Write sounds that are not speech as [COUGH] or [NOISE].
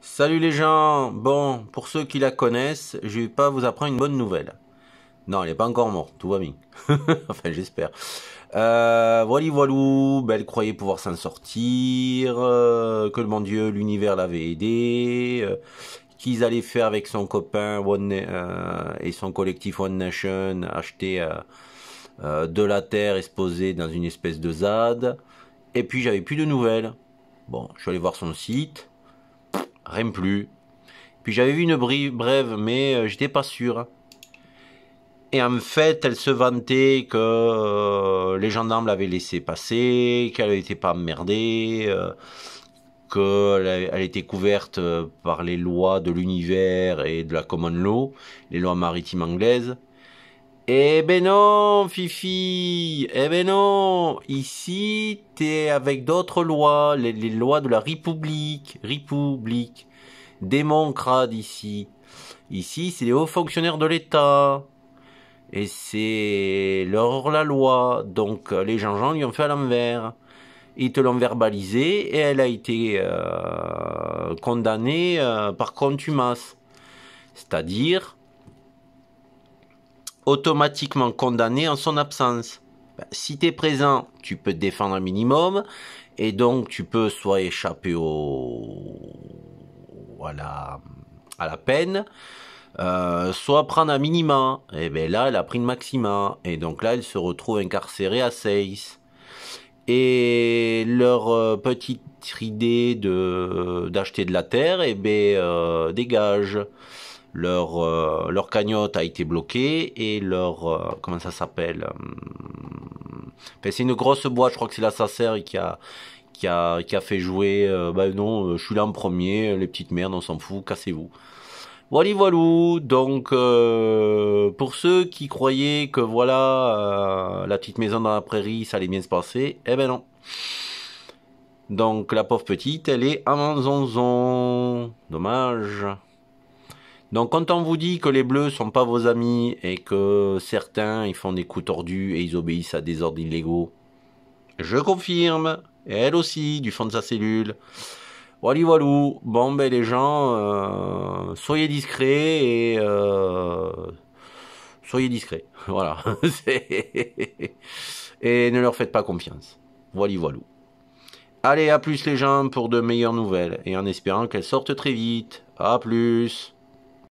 Salut les gens Bon, pour ceux qui la connaissent, je vais pas vous apprendre une bonne nouvelle. Non, elle n'est pas encore morte, tout va bien. [LAUGHS] enfin, j'espère. Euh, voilà, voilou, elle croyait pouvoir s'en sortir, euh, que le bon Dieu, l'univers l'avait aidé, euh, qu'ils allaient faire avec son copain One, euh, et son collectif One Nation, acheter de la terre et se poser dans une espèce de ZAD. Et puis, j'avais plus de nouvelles. Bon, je suis allé voir son site rien plus. Puis j'avais vu une brève, mais euh, j'étais pas sûr. Et en fait, elle se vantait que euh, les gendarmes l'avaient laissé passer, qu'elle n'était pas emmerdée, euh, qu'elle elle était couverte par les lois de l'univers et de la common law, les lois maritimes anglaises. Eh ben non, Fifi. Eh ben non. Ici, t'es avec d'autres lois, les, lois de la République, République, démocrate ici. Ici, c'est les hauts fonctionnaires de l'État. Et c'est leur la loi. Donc, les gens-gens lui ont fait à l'envers. Ils te l'ont verbalisé et elle a été euh, condamnée euh, par contumace. C'est-à-dire, automatiquement condamné en son absence. Bah, si tu es présent, tu peux te défendre un minimum, et donc tu peux soit échapper au... à, la... à la peine, euh, soit prendre un minima. Et bien là, elle a pris le maxima, et donc là, elle se retrouve incarcérée à 6. Et leur euh, petite idée de d'acheter de la terre, et eh bien euh, dégage leur, euh, leur cagnotte a été bloquée et leur euh, comment ça s'appelle euh, ben, c'est une grosse boîte je crois que c'est la Sasser qui a qui a, qui a fait jouer Bah non je suis là en premier les petites merdes on s'en fout cassez-vous voilà voilà, donc pour ceux qui croyaient que voilà la petite maison dans la prairie ça allait bien se passer eh ben non donc la pauvre petite elle est à Manzonzon dommage donc quand on vous dit que les bleus sont pas vos amis et que certains ils font des coups tordus et ils obéissent à des ordres illégaux, je confirme, elle aussi, du fond de sa cellule. Wally voilou. bon ben les gens, euh, soyez discrets et euh, soyez discrets, [LAUGHS] voilà. [LAUGHS] et ne leur faites pas confiance. Wally walou. Allez, à plus les gens pour de meilleures nouvelles et en espérant qu'elles sortent très vite. À plus.